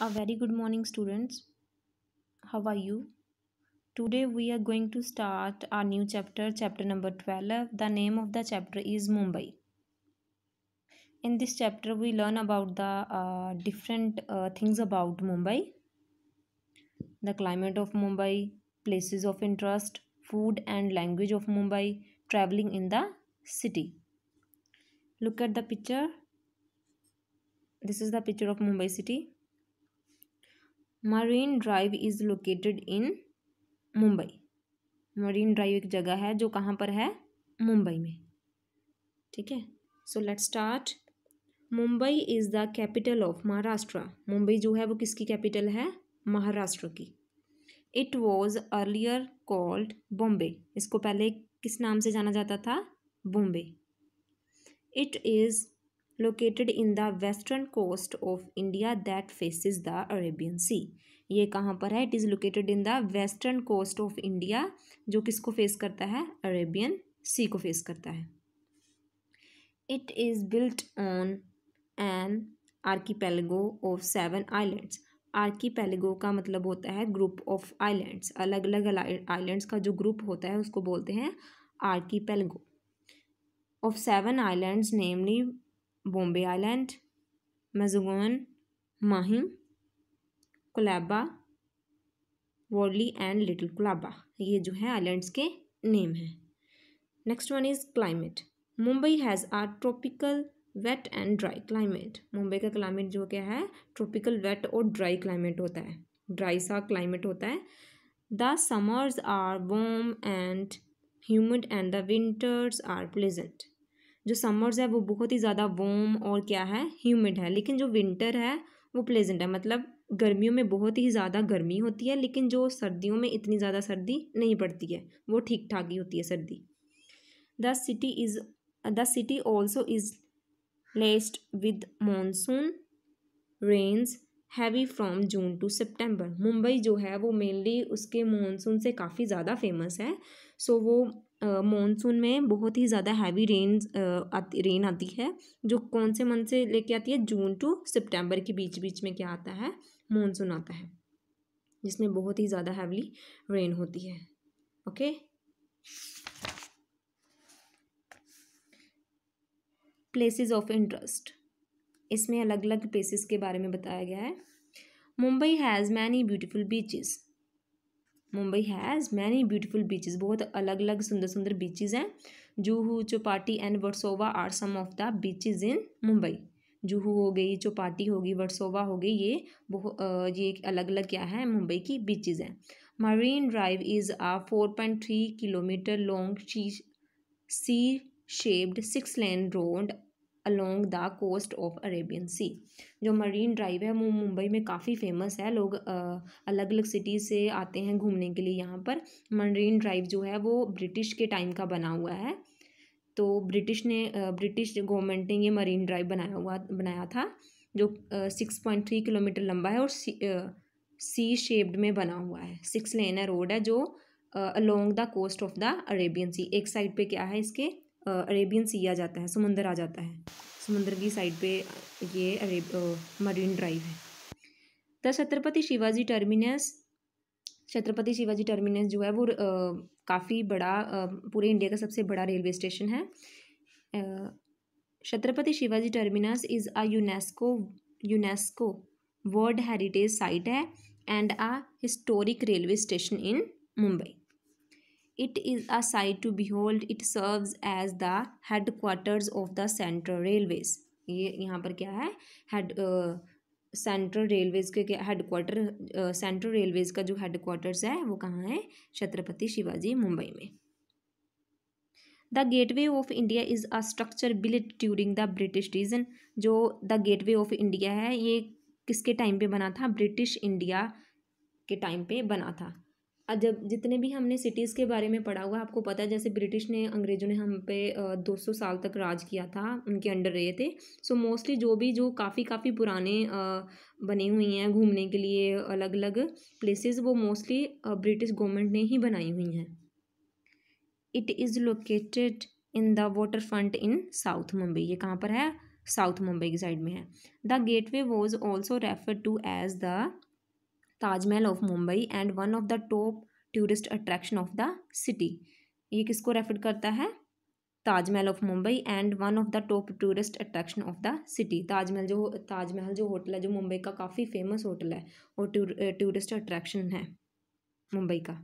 A very good morning students. How are you? Today we are going to start our new chapter, chapter number 12. The name of the chapter is Mumbai. In this chapter we learn about the uh, different uh, things about Mumbai. The climate of Mumbai, places of interest, food and language of Mumbai, traveling in the city. Look at the picture. This is the picture of Mumbai city Marine Drive is located in Mumbai Marine Drive एक जगह है जो कहाँ पर है मुंबई में ठीक है so let start Mumbai is the capital of Maharashtra Mumbai जो है वो किसकी कैपिटल है महाराष्ट्र की it was earlier called Bombay इसको पहले किस नाम से जाना जाता था Bombay it is located in the western coast of India that faces the Arabian sea ये कहाँ पर है it is located in the western coast of India जो किसको फेस करता है अरेबियन सी को फेस करता है it is built on an archipelago of seven islands archipelago का मतलब होता है ग्रुप ऑफ आइलैंड्स अलग अलग आइलैंड्स का जो ग्रुप होता है उसको बोलते हैं archipelago of seven islands namely Bombay island Mazagaon Mahim Colaba Worli and little Colaba ये जो है आइलैंड्स के नेम हैं next one is climate Mumbai has a tropical wet and dry climate Mumbai का क्लाइमेट जो क्या है ट्रॉपिकल वेट और ड्राई क्लाइमेट होता है ड्राई सा क्लाइमेट होता है the summers are warm and humid and the winters are pleasant जो समर्स है वो बहुत ही ज़्यादा वॉम और क्या है ह्यूमिड है लेकिन जो विंटर है वो प्लेजेंट है मतलब गर्मियों में बहुत ही ज़्यादा गर्मी होती है लेकिन जो सर्दियों में इतनी ज़्यादा सर्दी नहीं पड़ती है वो ठीक ठाक ही होती है सर्दी the city is the city also is laced with monsoon rains heavy from June to September Mumbai जो है वो मेनली उसके मानसून से काफ़ी ज़्यादा फेमस है सो so, वो मानसून में बहुत ही ज़्यादा हैवी रेन आती रेन आती है जो कौन से मंथ से लेके आती है जून टू सितंबर के बीच बीच में क्या आता है मानसून आता है जिसमें बहुत ही ज़्यादा हैवली रेन होती है ओके प्लेसेस ऑफ इंटरेस्ट इसमें अलग अलग प्लेसेस के बारे में बताया गया है Mumbai has many beautiful beaches Mumbai has many beautiful beaches बहुत अलग अलग सुंदर सुंदर बीचेस हैं Juhu Chowpatty and Versova are some of the beaches in Mumbai Juhu हो गई चौपाटी होगी वर्सोवा हो गई ये बहुत ये अलग अलग क्या है मुंबई की बीचेस हैं marine drive is a four point three kilometre long C shaped six lane road along the coast of Arabian sea जो मरीन ड्राइव है वो मुंबई में काफ़ी फेमस है लोग अलग अलग सिटी से आते हैं घूमने के लिए यहाँ पर मरीन ड्राइव जो है वो ब्रिटिश के टाइम का बना हुआ है तो ब्रिटिश ने ब्रिटिश गवर्नमेंट ने ये मरीन ड्राइव बनाया हुआ बनाया था जो सिक्स पॉइंट थ्री किलोमीटर लंबा है और सी, सी शेप्ड में बना हुआ है सिक्स लेना रोड है जो along the coast of the Arabian sea एक साइड पे क्या है इसके अरेबियन सी आ जाता है समुंदर आ जाता है समुंदर की साइड पे ये अरेब मरीन ड्राइव है the Chhatrapati Shivaji terminus Chhatrapati Shivaji terminus जो है वो काफ़ी बड़ा पूरे इंडिया का सबसे बड़ा रेलवे स्टेशन है Chhatrapati Shivaji terminus is a UNESCO UNESCO world heritage site है and a historic railway station in Mumbai it It site to be hold it serves as the headquarters of the central railways ये यहाँ पर क्या है head central railways के headquarter central railways का जो headquarters है वो कहाँ है छत्रपति शिवाजी मुंबई में the gateway of India is a structure built during the British region जो द गेटवे ऑफ इंडिया है ये किसके टाइम पे बना था ब्रिटिश इंडिया के टाइम पे बना था जब जितने भी हमने सिटीज़ के बारे में पढ़ा हुआ आपको पता है जैसे ब्रिटिश ने अंग्रेज़ों ने हम पे दो सौ साल तक राज किया था उनके अंडर रहे थे सो so मोस्टली जो भी जो काफ़ी काफ़ी पुराने बनी हुई हैं घूमने के लिए अलग अलग प्लेसेस वो मोस्टली ब्रिटिश गवर्नमेंट ने ही बनाई हुई हैं it is located in the waterfront in south Mumbai ये कहाँ पर है साउथ मुंबई की साइड में है the gateway was also refer to as the Taj Mahal of Mumbai and one of the top tourist attraction of the city ये किसको refer करता है Taj Mahal of Mumbai and one of the top tourist attraction of the city Taj Mahal जो ताजमहल जो hotel है जो मुंबई का काफ़ी फेमस होटल है और टूरिस्ट अट्रैक्शन है मुंबई का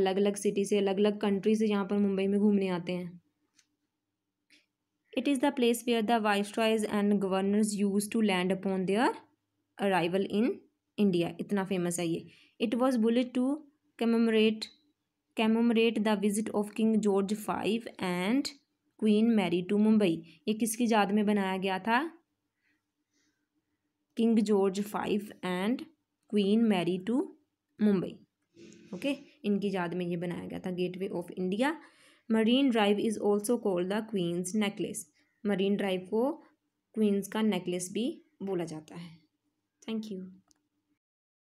अलग अलग सिटी से अलग अलग कंट्री से यहाँ पर मुंबई में घूमने आते हैं it is the place where the vice and governors use to land upon their arrival in India इतना फेमस है ये it was built to commemorate commemorate the visit of King George five and Queen Mary to Mumbai ये किसकी याद में बनाया गया था King George five and Queen Mary to Mumbai okay इनकी याद में ये बनाया गया था gateway of India marine drive is also called the queens necklace marine drive को क्वींस का नेकलेस भी बोला जाता है थैंक यू